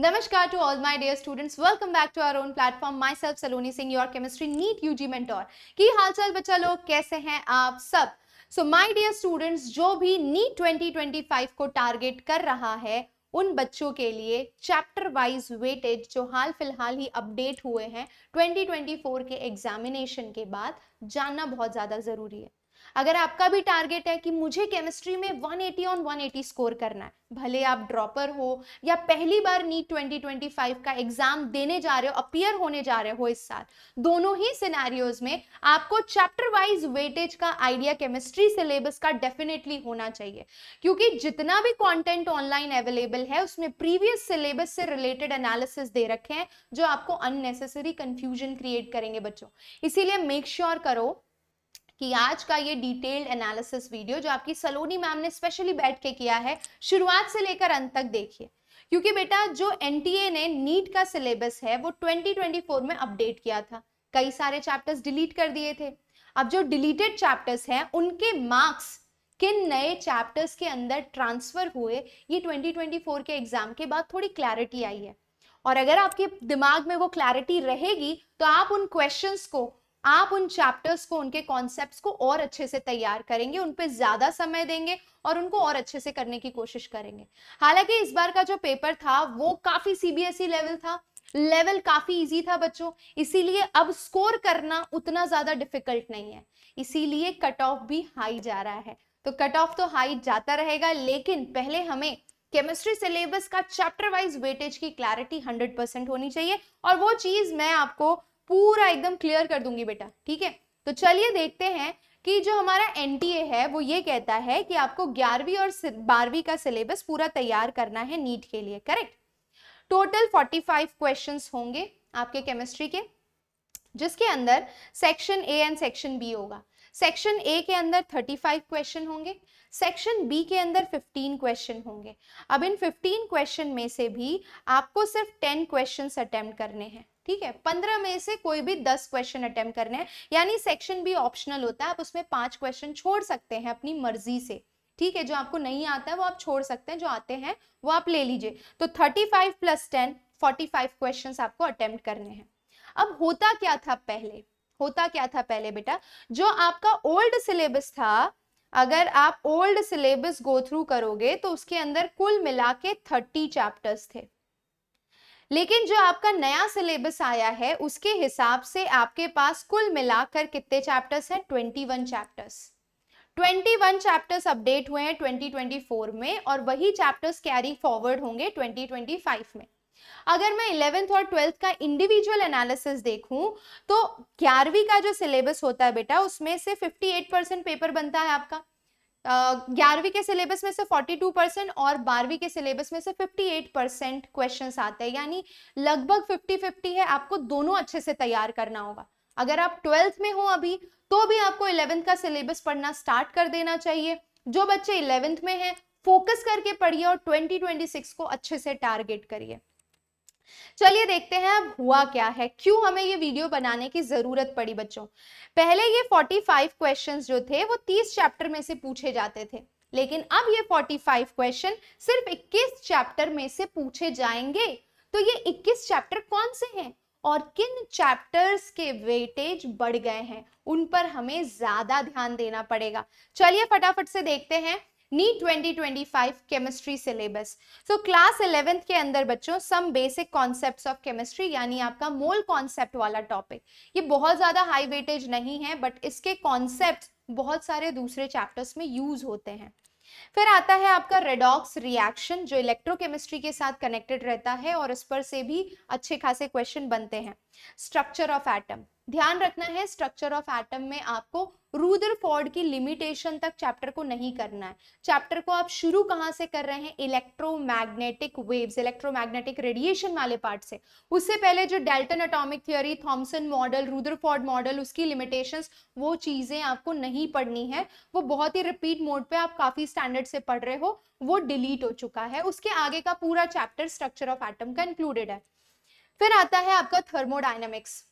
नमस्कार to all all dear dear welcome back to to own platform platform. Self Saloni Singh your chemistry neat UG mentor. की हालचाल बच्चा लोग कैसे हैं आप सब? सो माय डियर स्टूडेंट्स जो भी नीट 2025 को टारगेट कर रहा है उन बच्चों के लिए चैप्टर वाइज वेटेज जो हाल फिलहाल ही अपडेट हुए हैं 2024 के एग्जामिनेशन के बाद जानना बहुत ज़्यादा ज़रूरी है अगर आपका भी टारगेट है कि मुझे केमिस्ट्री में 180 ऑन 180 स्कोर करना है भले आप ड्रॉपर हो या पहली बार नीट 2025 का एग्जाम देने जा रहे हो अपियर होने जा रहे हो इस साल दोनों ही सिनेरियोज में आपको चैप्टर वाइज वेटेज का आइडिया केमिस्ट्री सिलेबस का डेफिनेटली होना चाहिए क्योंकि जितना भी कंटेंट ऑनलाइन अवेलेबल है उसमें प्रीवियस सिलेबस से रिलेटेड एनालिसिस दे रखे हैं जो आपको अननेसेसरी कंफ्यूजन क्रिएट करेंगे बच्चों इसीलिए मेक श्योर करो कि आज का ये डिटेल्ड एनालिसिस वीडियो जो आपकी सलोनी मैम ने स्पेशली बैठ के किया है शुरुआत से लेकर अंत तक देखिए क्योंकि बेटा जो एन ने नीट का सिलेबस है वो 2024 में अपडेट किया था कई सारे चैप्टर्स डिलीट कर दिए थे अब जो डिलीटेड चैप्टर्स हैं उनके मार्क्स किन नए चैप्टर्स के अंदर ट्रांसफर हुए ये 2024 के एग्जाम के बाद थोड़ी क्लैरिटी आई है और अगर आपके दिमाग में वो क्लैरिटी रहेगी तो आप उन क्वेश्चंस को आप उन चैप्टर्स को उनके कॉन्सेप्ट्स को और अच्छे से तैयार करेंगे उन पर ज़्यादा समय देंगे और उनको और अच्छे से करने की कोशिश करेंगे हालांकि इस बार का जो पेपर था वो काफ़ी सीबीएसई लेवल था लेवल काफ़ी इजी था बच्चों इसीलिए अब स्कोर करना उतना ज़्यादा डिफिकल्ट नहीं है इसीलिए कट ऑफ भी हाई जा रहा है तो कट ऑफ तो हाई जाता रहेगा लेकिन पहले हमें केमिस्ट्री सिलेबस का चैप्टर वाइज वेटेज की क्लैरिटी 100 परसेंट होनी चाहिए और वो चीज़ मैं आपको पूरा एकदम क्लियर कर दूंगी बेटा ठीक है तो चलिए देखते हैं कि जो हमारा एन है वो ये कहता है कि आपको ग्यारहवीं और बारहवीं का सिलेबस पूरा तैयार करना है नीट के लिए करेक्ट टोटल 45 क्वेश्चंस होंगे आपके केमिस्ट्री के जिसके अंदर section A and section B होगा सेक्शन ए के अंदर 35 क्वेश्चन होंगे सेक्शन बी के अंदर 15 क्वेश्चन होंगे अब इन 15 क्वेश्चन में से भी आपको सिर्फ 10 क्वेश्चन अटेम्प्ट करने हैं ठीक है पंद्रह में से कोई भी दस क्वेश्चन अटेम्प्ट करने हैं यानी सेक्शन भी ऑप्शनल होता है आप उसमें पांच क्वेश्चन छोड़ सकते हैं अपनी मर्जी से ठीक है जो आपको नहीं आता है वो आप छोड़ सकते हैं जो आते हैं वो आप ले लीजिए तो thirty five plus ten forty five question आपको अटेम्प्ट करने हैं अब होता क्या था पहले होता क्या था पहले बेटा जो आपका ओल्ड सिलेबस था अगर आप ओल्ड सिलेबस गो थ्रू करोगे तो उसके अंदर कुल मिला के थर्टी चैप्टर्स थे लेकिन जो आपका नया सिलेबस आया है उसके हिसाब से आपके पास कुल मिलाकर कितने चैप्टर्स हैं one chapters twenty one chapters update हुए हैं ट्वेंटी ट्वेंटी फोर में और वही चैप्टर्स कैरी फॉरवर्ड होंगे ट्वेंटी ट्वेंटी फाइव में अगर मैं इलेवेंथ और ट्वेल्थ का इंडिविजुअल एनालिसिस देखूं तो ग्यारहवीं का जो सिलेबस होता है बेटा उसमें से फिफ्टी एट परसेंट पेपर बनता है आपका ग्यारहवीं के सिलेबस में से 42 परसेंट और बारहवीं के सिलेबस में से 58 परसेंट क्वेश्चन आते हैं यानी लगभग 50-50 है आपको दोनों अच्छे से तैयार करना होगा अगर आप ट्वेल्थ में हो अभी तो भी आपको इलेवेंथ का सिलेबस पढ़ना स्टार्ट कर देना चाहिए जो बच्चे इलेवेंथ में हैं फोकस करके पढ़िए और 2026 को अच्छे से टारगेट करिए चलिए देखते हैं अब हुआ क्या है क्यों हमें ये वीडियो बनाने की ज़रूरत पड़ी बच्चों पहले ये 45 क्वेश्चंस जो थे वो 30 चैप्टर में से पूछे जाते थे लेकिन अब ये 45 क्वेश्चन सिर्फ 21 चैप्टर में से पूछे जाएंगे तो ये 21 चैप्टर कौन से हैं और किन चैप्टर्स के वेटेज बढ़ गए हैं उन पर हमें ज़्यादा ध्यान देना पड़ेगा चलिए फटाफट से देखते हैं NEET 2025 twenty chemistry syllabus so class eleventh के अंदर बच्चों some basic concepts of chemistry यानी आपका मोल कॉन्सेप्ट वाला टॉपिक ये बहुत ज़्यादा हाई वेटेज नहीं है बट इसके कॉन्सेप्ट बहुत सारे दूसरे चैप्टर्स में यूज होते हैं फिर आता है आपका रेडॉक्स रिएक्शन जो इलेक्ट्रोकेमिस्ट्री के साथ कनेक्टेड रहता है और इस पर से भी अच्छे खासे क्वेश्चन बनते हैं स्ट्रक्चर ऑफ एटम ध्यान रखना है स्ट्रक्चर ऑफ एटम में आपको रूदरफोर्ड की लिमिटेशन तक चैप्टर को नहीं करना है चैप्टर को आप शुरू कहाँ से कर रहे हैं इलेक्ट्रोमैग्नेटिक वेव्स इलेक्ट्रोमैग्नेटिक रेडिएशन वाले पार्ट से उससे पहले जो Dalton atomic theory Thomson model Rutherford model उसकी लिमिटेशंस वो चीज़ें आपको नहीं पढ़नी है वो बहुत ही रिपीट मोड पर आप काफ़ी स्टैंडर्ड से पढ़ रहे हो वो डिलीट हो चुका है उसके आगे का पूरा चैप्टर स्ट्रक्चर ऑफ एटम का इंक्लूडेड है फिर आता है आपका thermodynamics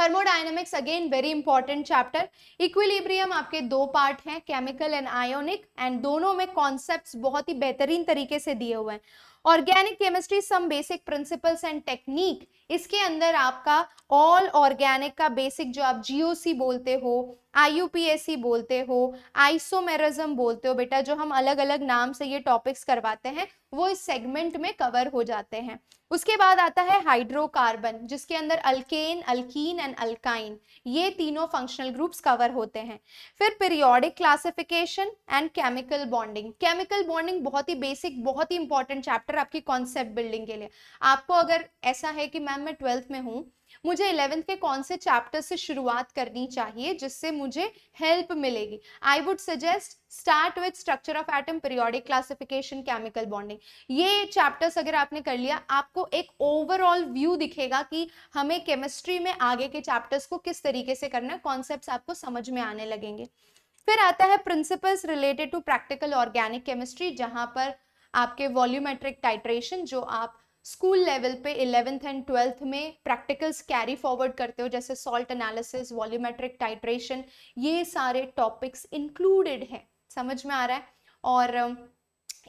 thermodynamics again very important chapter equilibrium आपके दो पार्ट हैं केमिकल एंड आयोनिक एंड दोनों में कॉन्सेप्ट बहुत ही बेहतरीन तरीके से दिए हुए हैं organic chemistry some basic principles and technique इसके अंदर आपका ऑल ऑर्गेनिक का बेसिक जो आप जीओसी बोलते हो आईयूपीएससी बोलते हो आइसोमेरिज्म बोलते हो बेटा जो हम अलग अलग नाम से ये टॉपिक्स करवाते हैं वो इस सेगमेंट में कवर हो जाते हैं उसके बाद आता है हाइड्रोकार्बन जिसके अंदर अल्केन अल्कीन एंड अल्काइन ये तीनों फंक्शनल ग्रुप्स कवर होते हैं फिर periodic classification and chemical bonding chemical bonding बहुत ही बेसिक बहुत ही इंपॉर्टेंट चैप्टर आपकी कॉन्सेप्ट बिल्डिंग के लिए आपको अगर ऐसा है कि मैम एग्ज़ाम में ट्वेल्थ में हूँ मुझे इलेवेंथ के कौन से चैप्टर से शुरुआत करनी चाहिए जिससे मुझे हेल्प मिलेगी I would suggest start with structure of atom periodic classification chemical bonding ये चैप्टर्स अगर आपने कर लिया आपको एक ओवरऑल व्यू दिखेगा कि हमें केमिस्ट्री में आगे के चैप्टर्स को किस तरीके से करना है कॉन्सेप्ट आपको समझ में आने लगेंगे फिर आता है principles related to practical organic chemistry जहाँ पर आपके वॉल्यूमेट्रिक टाइट्रेशन जो आप स्कूल लेवल पे इलेवेंथ एंड ट्वेल्थ में प्रैक्टिकल्स कैरी फॉरवर्ड करते हो जैसे सॉल्ट एनालिसिस वॉल्यूमेट्रिक टाइट्रेशन ये सारे टॉपिक्स इंक्लूडेड हैं समझ में आ रहा है और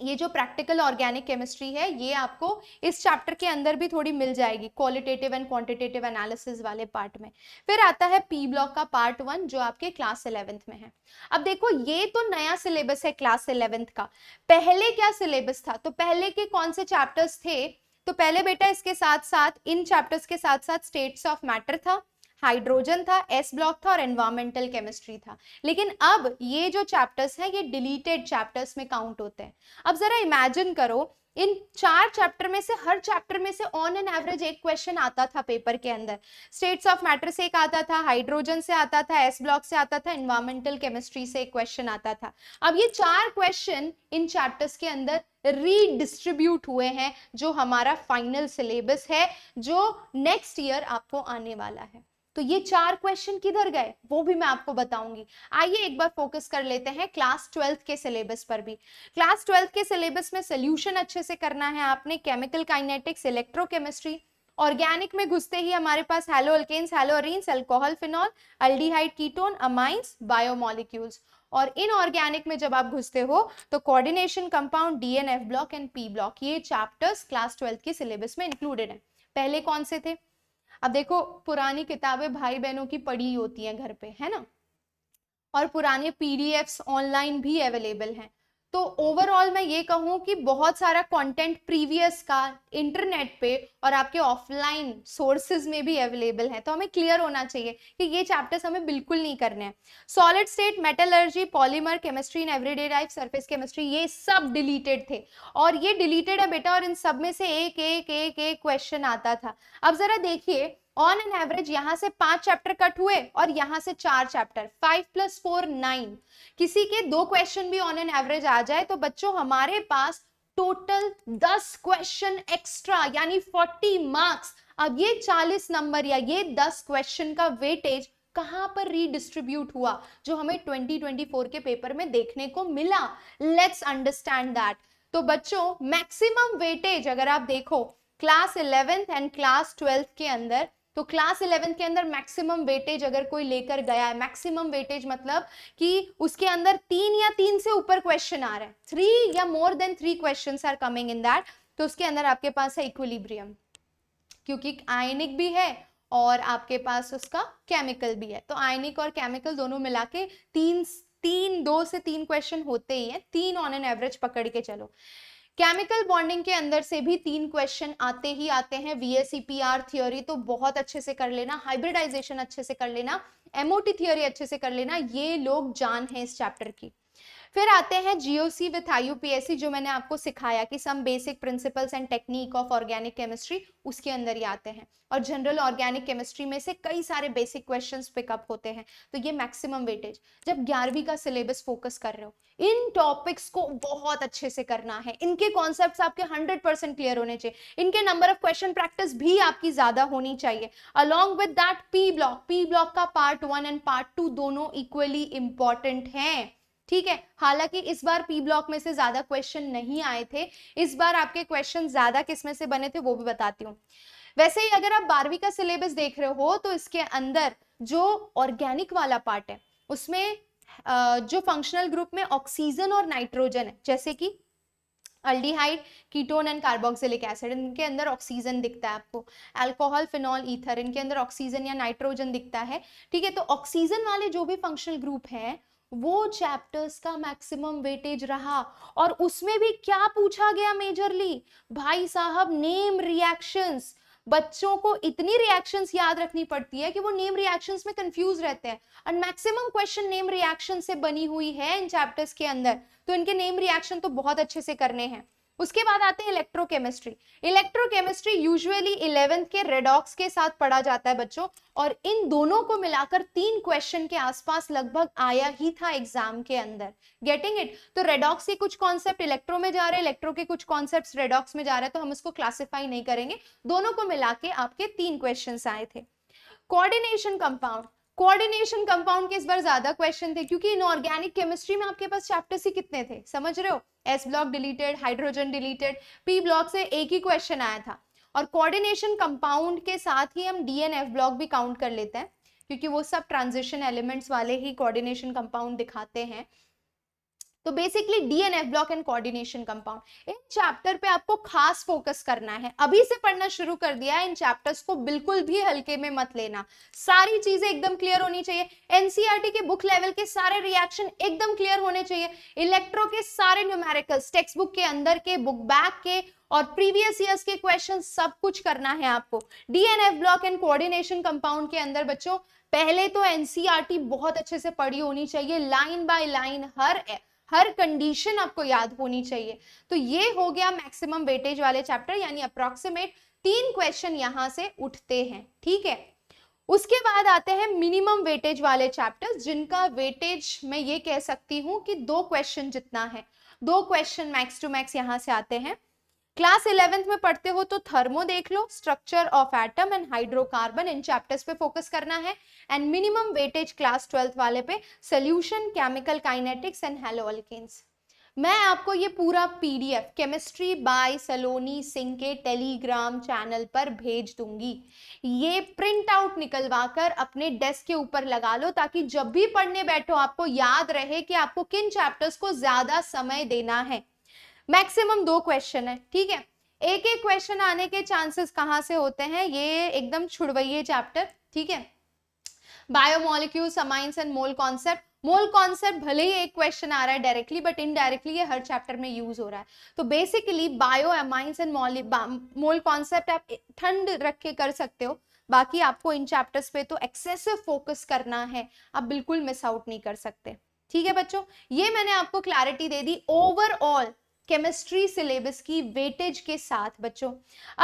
ये जो प्रैक्टिकल ऑर्गेनिक केमिस्ट्री है ये आपको इस चैप्टर के अंदर भी थोड़ी मिल जाएगी क्वालिटेटिव एंड क्वांटिटेटिव एनालिसिस वाले पार्ट में फिर आता है पी ब्लॉक का पार्ट वन जो आपके क्लास इलेवेंथ में है अब देखो ये तो नया सिलेबस है क्लास इलेवेंथ का पहले क्या सिलेबस था तो पहले के कौन से चैप्टर्स थे तो पहले बेटा इसके साथ साथ इन चैप्टर्स के साथ साथ स्टेट्स ऑफ मैटर था हाइड्रोजन था एस ब्लॉक था और एनवायरमेंटल केमिस्ट्री था लेकिन अब ये जो चैप्टर्स हैं ये डिलीटेड चैप्टर्स में काउंट होते हैं अब जरा इमेजिन करो इन चार चैप्टर में से हर चैप्टर में से ऑन एन एवरेज एक क्वेश्चन आता था पेपर के अंदर स्टेट्स ऑफ मैटर से एक आता था हाइड्रोजन से आता था एस ब्लॉक से आता था इन्वायरमेंटल केमिस्ट्री से एक क्वेश्चन आता था अब ये चार क्वेश्चन इन चैप्टर्स के अंदर रीडिस्ट्रीब्यूट हुए हैं जो हमारा फाइनल सिलेबस है जो नेक्स्ट ईयर आपको आने वाला है तो ये चार क्वेश्चन किधर गए वो भी मैं आपको बताऊंगी आइए एक बार फोकस कर लेते हैं क्लास ट्वेल्थ के सिलेबस पर भी क्लास ट्वेल्थ के सिलेबस में सोल्यूशन अच्छे से करना है आपने केमिकल काइनेटिक्स इलेक्ट्रोकेमिस्ट्री ऑर्गेनिक में घुसते ही हमारे पास halo alkanes halo arenes alcohol phenol aldehyde ketone amines biomolecules और इन ऑर्गेनिक में जब आप घुसते हो तो coordination compound d and f block and P block ये चैप्टर्स क्लास ट्वेल्थ के सिलेबस में इंक्लूडेड है पहले कौन से थे अब देखो पुरानी किताबें भाई बहनों की पढ़ी होती हैं घर पे है ना और पुराने पीडीएफ्स ऑनलाइन भी अवेलेबल हैं तो ओवरऑल मैं ये कहूँ कि बहुत सारा कंटेंट प्रीवियस का इंटरनेट पे और आपके ऑफलाइन सोर्सेज में भी अवेलेबल है तो हमें क्लियर होना चाहिए कि ये चैप्टर्स हमें बिल्कुल नहीं करने हैं solid state metallurgy polymer chemistry in everyday life surface chemistry ये सब डिलीटेड थे और ये डिलीटेड है बेटा और इन सब में से एक एक एक एक क्वेश्चन आता था अब ज़रा देखिए ऑन एन एवरेज यहाँ से पांच चैप्टर कट हुए और यहाँ से चार chapter five plus four nine किसी के दो क्वेश्चन भी ऑन एन एवरेज आ जाए तो बच्चों हमारे पास टोटल दस क्वेश्चन एक्स्ट्रा यानी फोर्टी मार्क्स अब ये चालीस नंबर या ये दस क्वेश्चन का वेटेज कहां पर रीडिस्ट्रीब्यूट हुआ जो हमें 2024 के पेपर में देखने को मिला लेट्स अंडरस्टैंड दैट तो बच्चों मैक्सिमम वेटेज अगर आप देखो class eleventh and class twelfth के अंदर तो क्लास इलेवेंथ के अंदर मैक्सिमम वेटेज अगर कोई लेकर गया है मैक्सिमम वेटेज मतलब कि उसके अंदर तीन या तीन से ऊपर क्वेश्चन आ रहे हैं three or more than three question are coming in that तो उसके अंदर आपके पास है इक्विलिब्रियम क्योंकि आयनिक भी है और आपके पास उसका केमिकल भी है तो आयनिक और केमिकल दोनों मिला के तीन तीन दो से तीन क्वेश्चन होते ही हैं तीन ऑन एन एवरेज पकड़ के चलो केमिकल बॉन्डिंग के अंदर से भी तीन क्वेश्चन आते ही आते हैं वीएसईपीआर थ्योरी तो बहुत अच्छे से कर लेना हाइब्रिडाइजेशन अच्छे से कर लेना एमओटी थ्योरी अच्छे से कर लेना ये लोग जान है इस चैप्टर की फिर आते हैं जीओसी विथ आईयूपीएससी जो मैंने आपको सिखाया कि some basic principles and technique of organic chemistry उसके अंदर ही आते हैं और जनरल ऑर्गेनिक केमिस्ट्री में से कई सारे बेसिक क्वेश्चंस पिकअप होते हैं तो ये मैक्सिमम वेटेज जब ग्यारहवीं का सिलेबस फोकस कर रहे हो इन टॉपिक्स को बहुत अच्छे से करना है इनके कॉन्सेप्ट आपके हंड्रेड क्लियर होने चाहिए इनके नंबर ऑफ क्वेश्चन प्रैक्टिस भी आपकी ज्यादा होनी चाहिए along with that P block P block का part one and part two दोनों इक्वली इंपॉर्टेंट है ठीक है हालांकि इस बार पी ब्लॉक में से ज्यादा क्वेश्चन नहीं आए थे इस बार आपके क्वेश्चन ज्यादा किसमें से बने थे वो भी बताती हूँ वैसे ही अगर आप बारहवीं का सिलेबस देख रहे हो तो इसके अंदर जो ऑर्गेनिक वाला पार्ट है उसमें जो फंक्शनल ग्रुप में ऑक्सीजन और नाइट्रोजन है जैसे कि aldehyde ketone and carboxylic acid इनके अंदर ऑक्सीजन दिखता है आपको अल्कोहल फिनॉल ईथर इनके अंदर ऑक्सीजन या नाइट्रोजन दिखता है ठीक है तो ऑक्सीजन वाले जो भी फंक्शनल ग्रुप हैं वो चैप्टर्स का मैक्सिमम वेटेज रहा और उसमें भी क्या पूछा गया मेजरली भाई साहब नेम रिएक्शंस बच्चों को इतनी रिएक्शंस याद रखनी पड़ती है कि वो नेम रिएक्शंस में कंफ्यूज रहते हैं and maximum question name reaction से बनी हुई है इन चैप्टर्स के अंदर तो इनके नेम रिएक्शन तो बहुत अच्छे से करने हैं उसके बाद आते हैं इलेक्ट्रोकेमिस्ट्री इलेक्ट्रोकेमिस्ट्री यूजुअली इलेवेंथ के रेडॉक्स के साथ पढ़ा जाता है बच्चों और इन दोनों को मिलाकर तीन क्वेश्चन के आसपास लगभग आया ही था एग्जाम के अंदर गेटिंग इट तो रेडॉक्स के कुछ कॉन्सेप्ट इलेक्ट्रो में जा रहे हैं इलेक्ट्रो के कुछ कॉन्सेप्ट रेडॉक्स में जा रहे हैं तो हम उसको क्लासीफाई नहीं करेंगे दोनों को मिला आपके तीन क्वेश्चन आए थे कोऑर्डिनेशन कंपाउंड कोऑर्डिनेशन कंपाउंड के इस बार ज्यादा क्वेश्चन थे क्योंकि इनऑर्गेनिक केमिस्ट्री में आपके पास चैप्टर्स ही कितने थे समझ रहे हो S block deleted hydrogen deleted P block से एक ही क्वेश्चन आया था और कोऑर्डिनेशन कंपाउंड के साथ ही हम डी एन एफ ब्लॉक भी काउंट कर लेते हैं क्योंकि वो सब ट्रांजिशन एलिमेंट्स वाले ही कोऑर्डिनेशन कंपाउंड दिखाते हैं तो basically d and f block and coordination compound इन चैप्टर पे आपको खास फोकस करना है अभी से पढ़ना शुरू कर दिया है इन चैप्टर्स को बिल्कुल भी हल्के में मत लेना सारी चीजें एकदम क्लियर होनी चाहिए एनसीईआरटी e के बुक लेवल के सारे रिएक्शन एकदम क्लियर होने चाहिए इलेक्ट्रो के सारे न्यूमेरिकल्स टेक्स्ट बुक के अंदर के बुक बैक के और प्रीवियस ईयर्स के क्वेश्चन सब कुछ करना है आपको d and f block and coordination compound के अंदर बच्चों पहले तो एनसीईआरटी e बहुत अच्छे से पढ़ी होनी चाहिए लाइन बाय लाइन हर ए, हर कंडीशन आपको याद होनी चाहिए तो ये हो गया मैक्सिमम वेटेज वाले चैप्टर यानी अप्रोक्सीमेट तीन क्वेश्चन यहाँ से उठते हैं ठीक है उसके बाद आते हैं मिनिमम वेटेज वाले चैप्टर्स जिनका वेटेज मैं ये कह सकती हूँ कि दो क्वेश्चन जितना है दो क्वेश्चन मैक्स टू मैक्स यहाँ से आते हैं क्लास इलेवेंथ में पढ़ते हो तो थर्मो देख लो structure of atom and hydrocarbon इन चैप्टर्स पे फोकस करना है and minimum weightage class twelfth वाले पे solution chemical kinetics and haloalkanes मैं आपको ये पूरा PDF chemistry by Saloni Singh के टेलीग्राम चैनल पर भेज दूंगी ये प्रिंट आउट निकलवा कर अपने डेस्क के ऊपर लगा लो ताकि जब भी पढ़ने बैठो आपको याद रहे कि आपको किन चैप्टर्स को ज़्यादा समय देना है मैक्सिमम दो क्वेश्चन है ठीक है एक एक क्वेश्चन आने के चांसेस कहाँ से होते हैं ये एकदम छुड़वाइए चैप्टर ठीक है biomolecule amines and mole concept mole concept भले ही एक क्वेश्चन आ रहा है डायरेक्टली बट इनडायरेक्टली ये हर चैप्टर में यूज हो रहा है तो basically bio amines and mole mole concept आप ठंड रख के कर सकते हो बाकी आपको इन चैप्टर्स पे तो एक्सेसिव फोकस करना है आप बिल्कुल मिस आउट नहीं कर सकते ठीक है बच्चों ये मैंने आपको क्लैरिटी दे दी ओवरऑल केमिस्ट्री सिलेबस की वेटेज के साथ बच्चों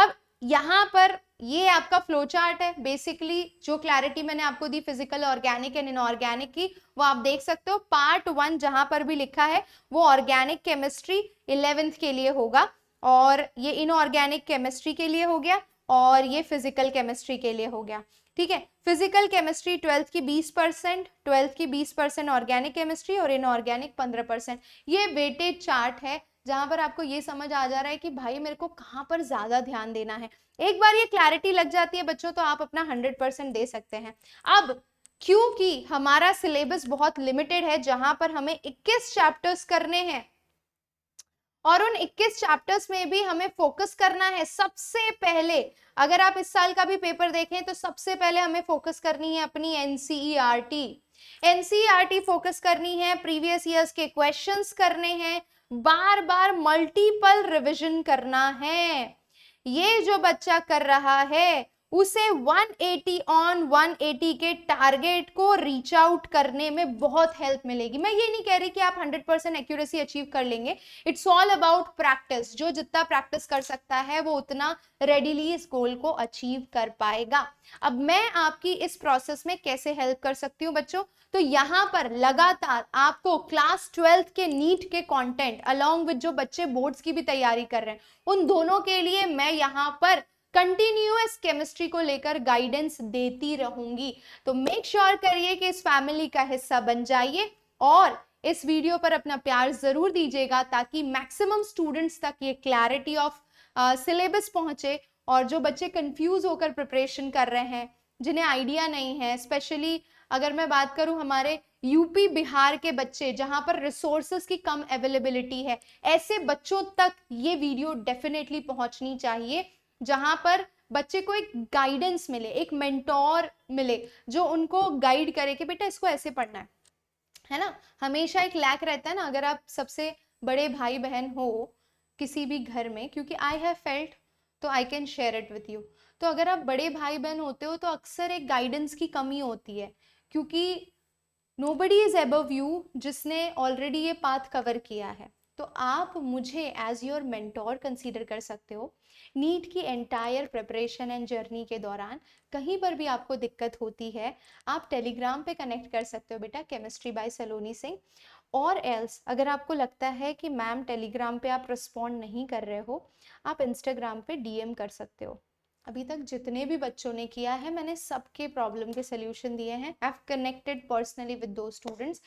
अब यहाँ पर ये आपका फ्लो चार्ट है बेसिकली जो क्लैरिटी मैंने आपको दी फिजिकल ऑर्गेनिक एंड इनऑर्गेनिक की वो आप देख सकते हो पार्ट वन जहाँ पर भी लिखा है वो ऑर्गेनिक केमिस्ट्री इलेवेंथ के लिए होगा और ये इनऑर्गेनिक केमिस्ट्री के लिए हो गया और ये फिजिकल केमिस्ट्री के लिए हो गया ठीक है फिजिकल केमिस्ट्री ट्वेल्थ की 20 परसेंट ट्वेल्थ की 20 परसेंट ऑर्गेनिक केमिस्ट्री और इनऑर्गेनिक 15 परसेंट ये वेटेड चार्ट है जहां पर आपको ये समझ आ जा रहा है कि भाई मेरे को कहाँ पर ज़्यादा ध्यान देना है एक बार ये क्लैरिटी लग जाती है बच्चों तो आप अपना हंड्रेड परसेंट दे सकते हैं अब क्योंकि हमारा सिलेबस बहुत लिमिटेड है जहां पर हमें 21 चैप्टर्स करने हैं और उन 21 चैप्टर्स में भी हमें फोकस करना है सबसे पहले अगर आप इस साल का भी पेपर देखें तो सबसे पहले हमें फोकस करनी है अपनी एनसीईआरटी एनसीईआरटी फोकस करनी है प्रीवियस ईयर्स के क्वेश्चंस करने हैं बार बार मल्टीपल रिविजन करना है ये जो बच्चा कर रहा है उसे 180 ऑन 180 के टारगेट को रीच आउट करने में बहुत हेल्प मिलेगी मैं ये नहीं कह रही कि आप 100 परसेंट एक्यूरेसी अचीव कर लेंगे इट्स ऑल अबाउट प्रैक्टिस जो जितना प्रैक्टिस कर सकता है वो उतना रेडीली इस गोल को अचीव कर पाएगा अब मैं आपकी इस प्रोसेस में कैसे हेल्प कर सकती हूँ बच्चों तो यहाँ पर लगातार आपको क्लास ट्वेल्थ के नीट के कॉन्टेंट अलॉन्ग विद जो बच्चे बोर्ड्स की भी तैयारी कर रहे हैं उन दोनों के लिए मैं यहाँ पर कंटिन्यूस केमिस्ट्री को लेकर गाइडेंस देती रहूंगी तो मेक श्योर sure करिए कि इस फैमिली का हिस्सा बन जाइए और इस वीडियो पर अपना प्यार जरूर दीजिएगा ताकि मैक्सिमम स्टूडेंट्स तक ये क्लैरिटी ऑफ सिलेबस पहुंचे और जो बच्चे कंफ्यूज होकर प्रिपरेशन कर रहे हैं जिन्हें आइडिया नहीं है स्पेशली अगर मैं बात करूं हमारे यूपी बिहार के बच्चे जहां पर रिसोर्स की कम अवेलेबिलिटी है ऐसे बच्चों तक ये वीडियो डेफिनेटली पहुंचनी चाहिए जहाँ पर बच्चे को एक गाइडेंस मिले एक मेंटोर मिले जो उनको गाइड करे कि बेटा इसको ऐसे पढ़ना है है ना हमेशा एक लैक रहता है ना अगर आप सबसे बड़े भाई बहन हो किसी भी घर में क्योंकि आई हैव फेल्ट तो I can share it with you तो अगर आप बड़े भाई बहन होते हो तो अक्सर एक गाइडेंस की कमी होती है क्योंकि nobody is above you जिसने ऑलरेडी ये पाथ कवर किया है तो आप मुझे एज योर मेंटोर कंसीडर कर सकते हो नीट की एंटायर प्रिपरेशन एंड जर्नी के दौरान कहीं पर भी आपको दिक्कत होती है आप टेलीग्राम पे कनेक्ट कर सकते हो बेटा केमिस्ट्री बाय सलोनी सिंह और एल्स अगर आपको लगता है कि मैम टेलीग्राम पे आप रिस्पॉन्ड नहीं कर रहे हो आप इंस्टाग्राम पे डीएम कर सकते हो अभी तक जितने भी बच्चों ने किया है मैंने सबके प्रॉब्लम के सोल्यूशन दिए हैं आई कनेक्टेड पर्सनली विद दो स्टूडेंट्स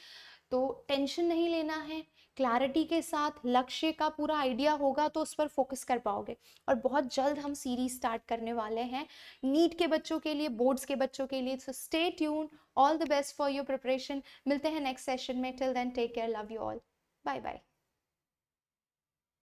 तो टेंशन नहीं लेना है क्लैरिटी के साथ लक्ष्य का पूरा आइडिया होगा तो उस पर फोकस कर पाओगे और बहुत जल्द हम सीरीज स्टार्ट करने वाले हैं नीट के बच्चों के लिए बोर्ड्स के बच्चों के लिए so stay tune all the best for your preparation मिलते हैं नेक्स्ट सेशन में till then take care love you all bye bye